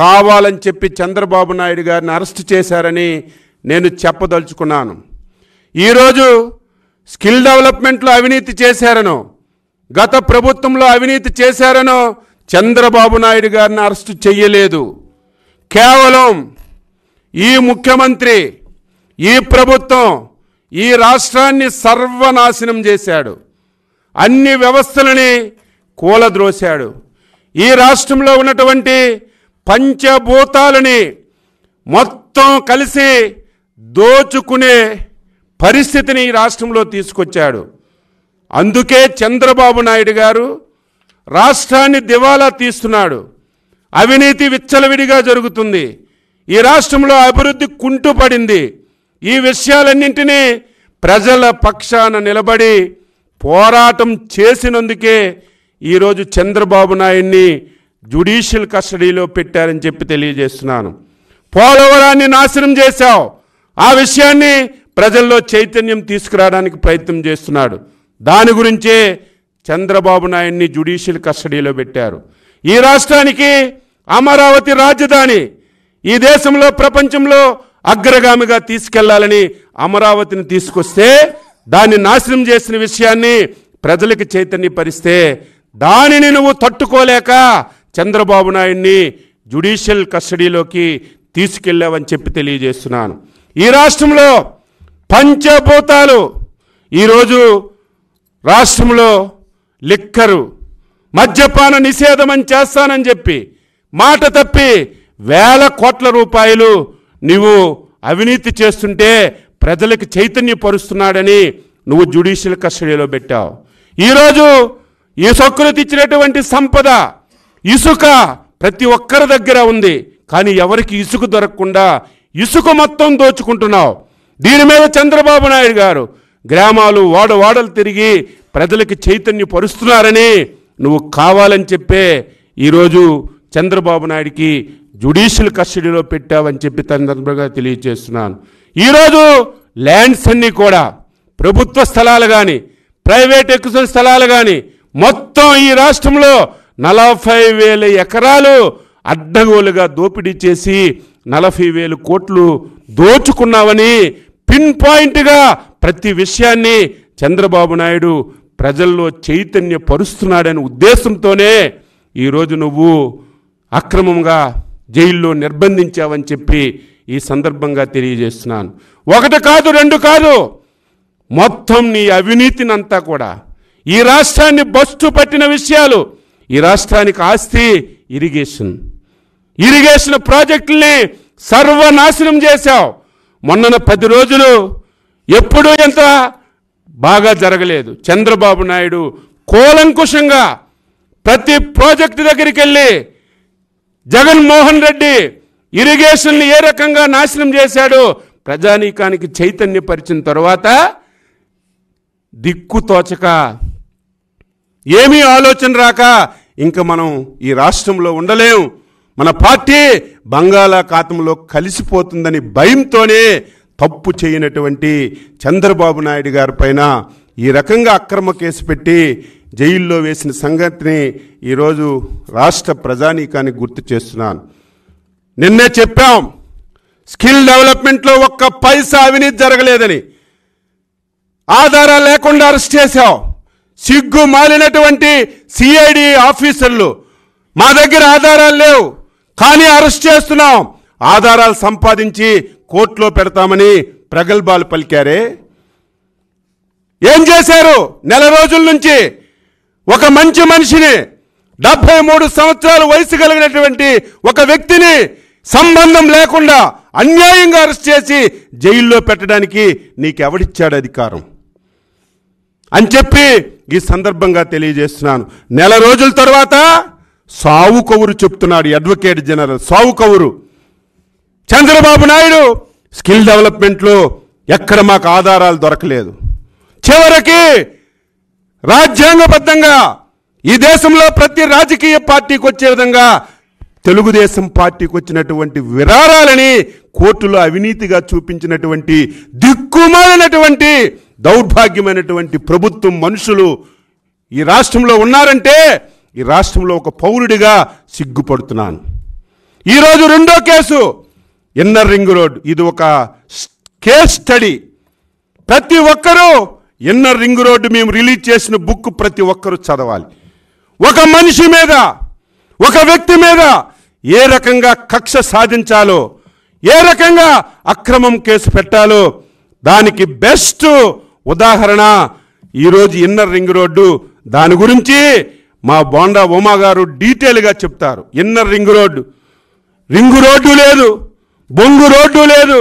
కావాలని చెప్పి చంద్రబాబు నాయుడు గారిని అరెస్ట్ చేశారని నేను చెప్పదలుచుకున్నాను ఈరోజు స్కిల్ డెవలప్మెంట్లో అవినీతి చేశారనో గత ప్రభుత్వంలో అవినీతి చేశారనో చంద్రబాబు నాయుడు గారిని అరెస్ట్ చేయలేదు కేవలం ఈ ముఖ్యమంత్రి ఈ ప్రభుత్వం ఈ రాష్ట్రాన్ని సర్వనాశనం చేశాడు అన్ని వ్యవస్థలని కూలద్రోశాడు ఈ రాష్ట్రంలో ఉన్నటువంటి పంచభూతాలని మొత్తం కలిసి దోచుకునే పరిస్థితిని ఈ రాష్ట్రంలో తీసుకొచ్చాడు అందుకే చంద్రబాబు నాయుడు గారు రాష్ట్రాన్ని దివాలా తీస్తున్నాడు అవినీతి విచ్చలవిడిగా జరుగుతుంది ఈ రాష్ట్రంలో అభివృద్ధి కుంటుపడింది ఈ విషయాలన్నింటినీ ప్రజల పక్షాన నిలబడి పోరాటం చేసినందుకే ఈరోజు చంద్రబాబు నాయుడిని జ్యుడిషియల్ కస్టడీలో పెట్టారని చెప్పి తెలియజేస్తున్నాను పోలవరాన్ని నాశనం చేశావు ఆ విషయాన్ని ప్రజల్లో చైతన్యం తీసుకురావడానికి ప్రయత్నం చేస్తున్నాడు దాని గురించే చంద్రబాబు నాయుడిని జ్యుడిషియల్ కస్టడీలో పెట్టారు ఈ రాష్ట్రానికి అమరావతి రాజధాని ఈ దేశంలో ప్రపంచంలో అగ్రగామిగా తీసుకెళ్లాలని అమరావతిని తీసుకొస్తే దాన్ని నాశనం చేసిన విషయాన్ని ప్రజలకు చైతన్యపరిస్తే దానిని నువ్వు తట్టుకోలేక చంద్రబాబు నాయుడిని జ్యుడిషియల్ కస్టడీలోకి తీసుకెళ్ళావని చెప్పి తెలియజేస్తున్నాను ఈ రాష్ట్రంలో పంచభూతాలు ఈరోజు రాష్ట్రంలో లిక్కరు మద్యపాన నిషేధమని చేస్తానని చెప్పి మాట తప్పి వేల కోట్ల రూపాయలు నువ్వు అవినీతి చేస్తుంటే ప్రజలకు చైతన్యపరుస్తున్నాడని నువ్వు జ్యుడిషియల్ కస్టడీలో పెట్టావు ఈరోజు ఈ సొక్కులు తెచ్చినటువంటి సంపద ఇసుక ప్రతి ఒక్కరి దగ్గర ఉంది కానీ ఎవరికి ఇసుక దొరకకుండా ఇసుక మొత్తం దోచుకుంటున్నావు దీని మీద చంద్రబాబు నాయుడు గారు గ్రామాలు వాడవాడలు తిరిగి ప్రజలకి చైతన్య పరుస్తున్నారని నువ్వు కావాలని చెప్పే ఈరోజు చంద్రబాబు నాయుడికి జుడిషియల్ కస్టడీలో పెట్టావని చెప్పి సందర్భంగా తెలియజేస్తున్నాను ఈరోజు ల్యాండ్స్ అన్నీ కూడా ప్రభుత్వ స్థలాలు కానీ ప్రైవేట్ ఎక్కువ స్థలాలు కానీ మొత్తం ఈ రాష్ట్రంలో నలభై వేల ఎకరాలు అడ్డగోలుగా దోపిడీ చేసి నలభై వేలు కోట్లు దోచుకున్నావని పిన్ పాయింట్గా ప్రతి విషయాన్ని చంద్రబాబు నాయుడు ప్రజల్లో చైతన్య పరుస్తున్నాడనే ఉద్దేశంతోనే ఈరోజు నువ్వు అక్రమంగా జైల్లో నిర్బంధించావని చెప్పి ఈ సందర్భంగా తెలియజేస్తున్నాను ఒకటి కాదు రెండు కాదు మొత్తం నీ అవినీతినంతా కూడా ఈ రాష్ట్రాన్ని బస్సు పట్టిన విషయాలు ఈ రాష్ట్రానికి ఆస్తి ఇరిగేషన్ ఇరిగేషన్ ప్రాజెక్టుల్ని సర్వనాశనం చేశావు మొన్నన పది రోజులు ఎప్పుడూ ఎంత బాగా జరగలేదు చంద్రబాబు నాయుడు కూలంకుషంగా ప్రతి ప్రాజెక్టు దగ్గరికి వెళ్ళి జగన్మోహన్ రెడ్డి ఇరిగేషన్ని ఏ రకంగా నాశనం చేశాడు ప్రజానీకానికి చైతన్యపరిచిన తర్వాత దిక్కుతోచక ఏమీ ఆలోచన రాక ఇంకా మనం ఈ రాష్ట్రంలో ఉండలేం మన పార్టీ బంగాళాఖాతంలో కలిసిపోతుందని భయంతోనే తప్పు చేయనటువంటి చంద్రబాబు నాయుడు గారి పైన ఈ రకంగా అక్రమ కేసు పెట్టి జైల్లో వేసిన సంగతిని ఈరోజు రాష్ట్ర ప్రజానీకానికి గుర్తు చేస్తున్నాను నిన్నే చెప్పాం స్కిల్ డెవలప్మెంట్లో ఒక్క పైసా అవినీతి జరగలేదని ఆధారాలు లేకుండా అరెస్ట్ చేశావు సిగ్గు మాలినటువంటి సిఐడి ఆఫీసర్లు మా దగ్గర ఆధారాలు లేవు కానీ అరెస్ట్ చేస్తున్నాం ఆధారాలు సంపాదించి కోర్టులో పెడతామని ప్రగల్భాలు పలికారే ఏం చేశారు నెల రోజుల నుంచి ఒక మంచి మనిషిని డెబ్బై మూడు సంవత్సరాల వయసు కలిగినటువంటి ఒక వ్యక్తిని సంబంధం లేకుండా అన్యాయంగా అరెస్ట్ చేసి జైల్లో పెట్టడానికి నీకెవడిచ్చాడు అధికారం అని చెప్పి ఈ సందర్భంగా తెలియజేస్తున్నాను నెల రోజుల తర్వాత సావు కవురు చెప్తున్నాడు అడ్వకేట్ జనరల్ సావు కవురు చంద్రబాబు నాయుడు స్కిల్ డెవలప్మెంట్లో ఎక్కడ మాకు ఆధారాలు దొరకలేదు చివరికి రాజ్యాంగబద్ధంగా ఈ దేశంలో ప్రతి రాజకీయ పార్టీకి వచ్చే విధంగా తెలుగుదేశం పార్టీకి వచ్చినటువంటి విరాళాలని కోర్టులో అవినీతిగా చూపించినటువంటి దిక్కుమాలినటువంటి దౌర్భాగ్యమైనటువంటి ప్రభుత్వం మనుషులు ఈ రాష్ట్రంలో ఉన్నారంటే ఈ రాష్ట్రంలో ఒక పౌరుడిగా సిగ్గుపడుతున్నాను ఈరోజు రెండో కేసు ఇన్నర్ రింగ్ రోడ్ ఇది ఒక కేస్ స్టడీ ప్రతి ఒక్కరూ ఇన్నర్ రింగ్ రోడ్డు మేము రిలీజ్ చేసిన బుక్ ప్రతి ఒక్కరూ చదవాలి ఒక మనిషి మీద ఒక వ్యక్తి మీద ఏ రకంగా కక్ష సాధించాలో ఏ రకంగా అక్రమం కేసు పెట్టాలో దానికి బెస్ట్ ఉదాహరణ ఈరోజు ఇన్నర్ రింగ్ రోడ్డు దాని గురించి మా బోండా ఉమా గారు డీటెయిల్గా చెప్తారు inner ring road ring road లేదు బొంగు రోడ్డు లేదు